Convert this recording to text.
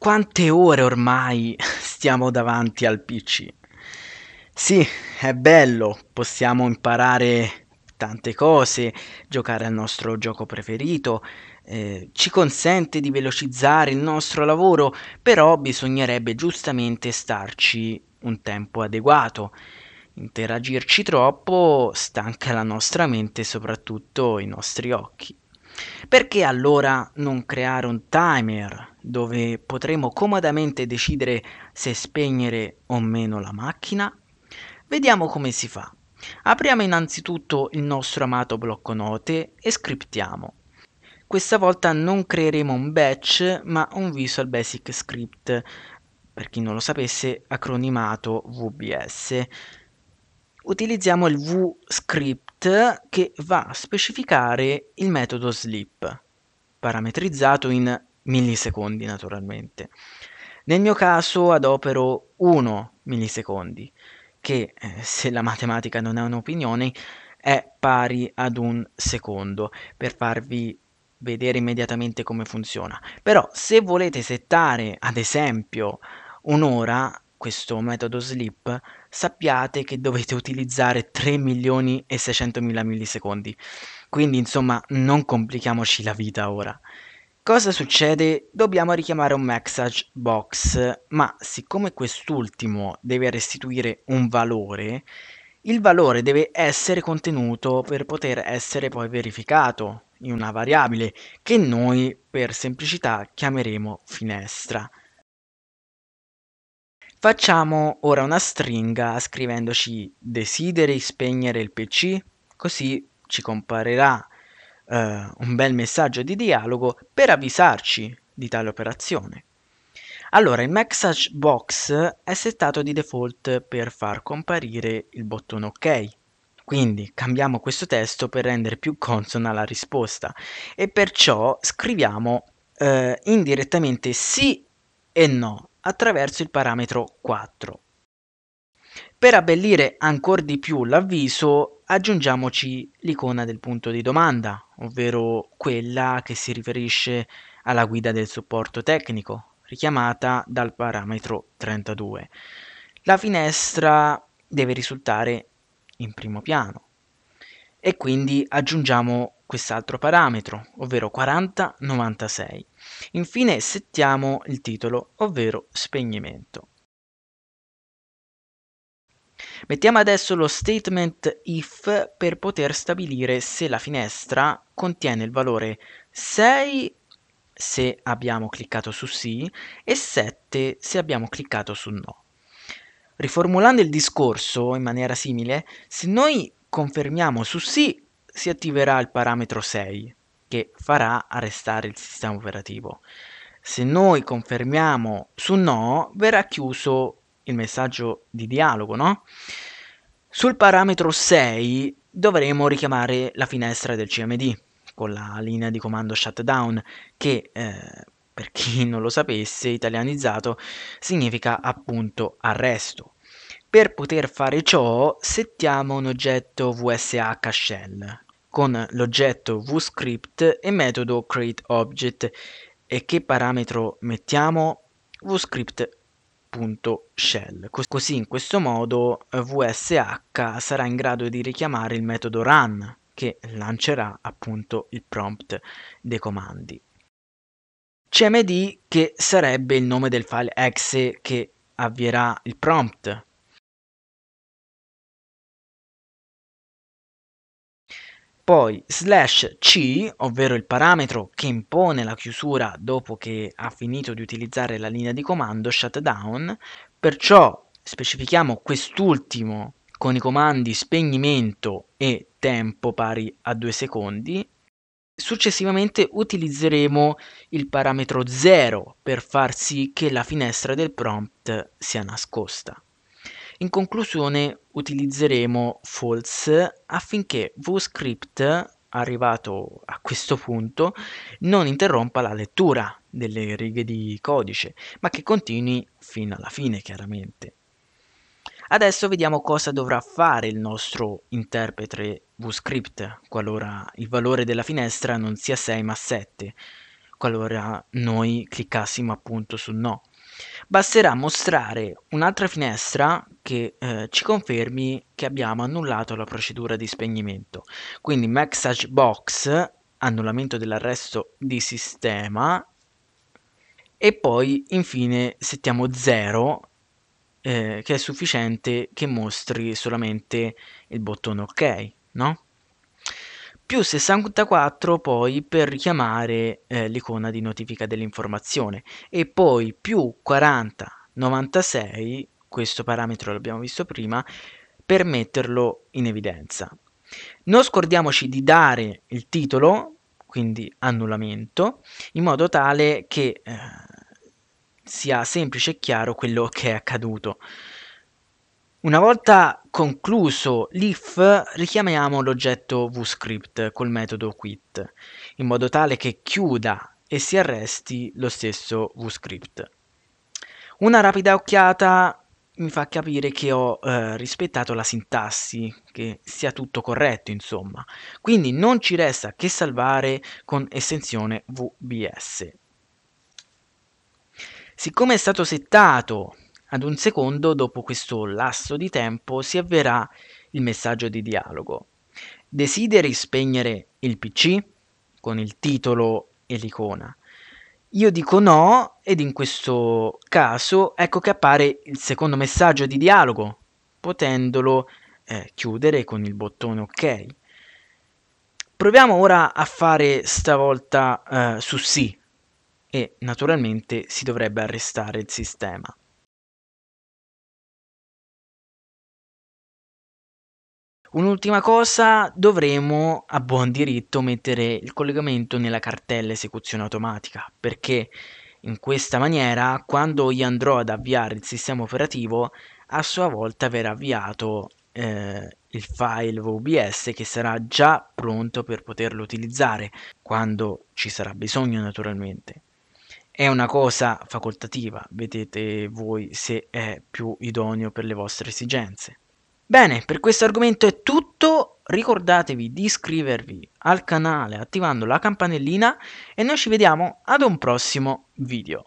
quante ore ormai stiamo davanti al PC? Sì, è bello, possiamo imparare tante cose, giocare al nostro gioco preferito, eh, ci consente di velocizzare il nostro lavoro, però bisognerebbe giustamente starci un tempo adeguato. Interagirci troppo stanca la nostra mente e soprattutto i nostri occhi. Perché allora non creare un timer dove potremo comodamente decidere se spegnere o meno la macchina? Vediamo come si fa. Apriamo innanzitutto il nostro amato blocco note e scriptiamo. Questa volta non creeremo un batch ma un Visual Basic Script, per chi non lo sapesse acronimato VBS utilizziamo il vscript che va a specificare il metodo sleep, parametrizzato in millisecondi naturalmente. Nel mio caso adopero 1 millisecondi, che eh, se la matematica non è un'opinione è pari ad un secondo, per farvi vedere immediatamente come funziona. Però se volete settare ad esempio un'ora questo metodo sleep, sappiate che dovete utilizzare 3 milioni e 600 mila millisecondi. Quindi, insomma, non complichiamoci la vita ora. Cosa succede? Dobbiamo richiamare un message box, ma siccome quest'ultimo deve restituire un valore, il valore deve essere contenuto per poter essere poi verificato in una variabile che noi per semplicità chiameremo finestra. Facciamo ora una stringa scrivendoci desideri spegnere il PC, così ci comparirà eh, un bel messaggio di dialogo per avvisarci di tale operazione. Allora, il message box è settato di default per far comparire il bottone ok. Quindi cambiamo questo testo per rendere più consona la risposta e perciò scriviamo eh, indirettamente sì e no attraverso il parametro 4. Per abbellire ancora di più l'avviso aggiungiamoci l'icona del punto di domanda, ovvero quella che si riferisce alla guida del supporto tecnico, richiamata dal parametro 32. La finestra deve risultare in primo piano e quindi aggiungiamo quest'altro parametro, ovvero 4096. Infine settiamo il titolo, ovvero spegnimento. Mettiamo adesso lo statement if per poter stabilire se la finestra contiene il valore 6 se abbiamo cliccato su sì e 7 se abbiamo cliccato su no. Riformulando il discorso in maniera simile, se noi confermiamo su sì si attiverà il parametro 6 che farà arrestare il sistema operativo. Se noi confermiamo su no, verrà chiuso il messaggio di dialogo, no? Sul parametro 6 dovremo richiamare la finestra del CMD con la linea di comando shutdown che eh, per chi non lo sapesse, italianizzato, significa appunto arresto. Per poter fare ciò settiamo un oggetto VSH shell con l'oggetto vscript e metodo createObject e che parametro mettiamo? vscript.shell. Così in questo modo VSH sarà in grado di richiamare il metodo run che lancerà appunto il prompt dei comandi. CMD che sarebbe il nome del file exe che avvierà il prompt poi slash c, ovvero il parametro che impone la chiusura dopo che ha finito di utilizzare la linea di comando shutdown, perciò specifichiamo quest'ultimo con i comandi spegnimento e tempo pari a 2 secondi. Successivamente utilizzeremo il parametro 0 per far sì che la finestra del prompt sia nascosta. In conclusione utilizzeremo false affinché VScript arrivato a questo punto non interrompa la lettura delle righe di codice ma che continui fino alla fine chiaramente adesso vediamo cosa dovrà fare il nostro interprete VScript qualora il valore della finestra non sia 6 ma 7 qualora noi cliccassimo appunto su no Basterà mostrare un'altra finestra che eh, ci confermi che abbiamo annullato la procedura di spegnimento. Quindi message box, annullamento dell'arresto di sistema e poi infine settiamo 0 eh, che è sufficiente che mostri solamente il bottone ok, no? più 64 poi per richiamare eh, l'icona di notifica dell'informazione e poi più 40 96 questo parametro l'abbiamo visto prima per metterlo in evidenza non scordiamoci di dare il titolo quindi annullamento in modo tale che eh, sia semplice e chiaro quello che è accaduto una volta concluso l'if richiamiamo l'oggetto vscript col metodo quit in modo tale che chiuda e si arresti lo stesso vscript. Una rapida occhiata mi fa capire che ho eh, rispettato la sintassi, che sia tutto corretto insomma. Quindi non ci resta che salvare con estensione vbs. Siccome è stato settato ad un secondo dopo questo lasso di tempo si avverrà il messaggio di dialogo. Desideri spegnere il PC con il titolo e l'icona? Io dico no ed in questo caso ecco che appare il secondo messaggio di dialogo, potendolo eh, chiudere con il bottone ok. Proviamo ora a fare stavolta eh, su sì e naturalmente si dovrebbe arrestare il sistema. Un'ultima cosa, dovremo a buon diritto mettere il collegamento nella cartella esecuzione automatica, perché in questa maniera quando io andrò ad avviare il sistema operativo, a sua volta verrà avviato eh, il file VBS che sarà già pronto per poterlo utilizzare quando ci sarà bisogno naturalmente. È una cosa facoltativa, vedete voi se è più idoneo per le vostre esigenze. Bene, per questo argomento è tutto. Ricordatevi di iscrivervi al canale attivando la campanellina e noi ci vediamo ad un prossimo video.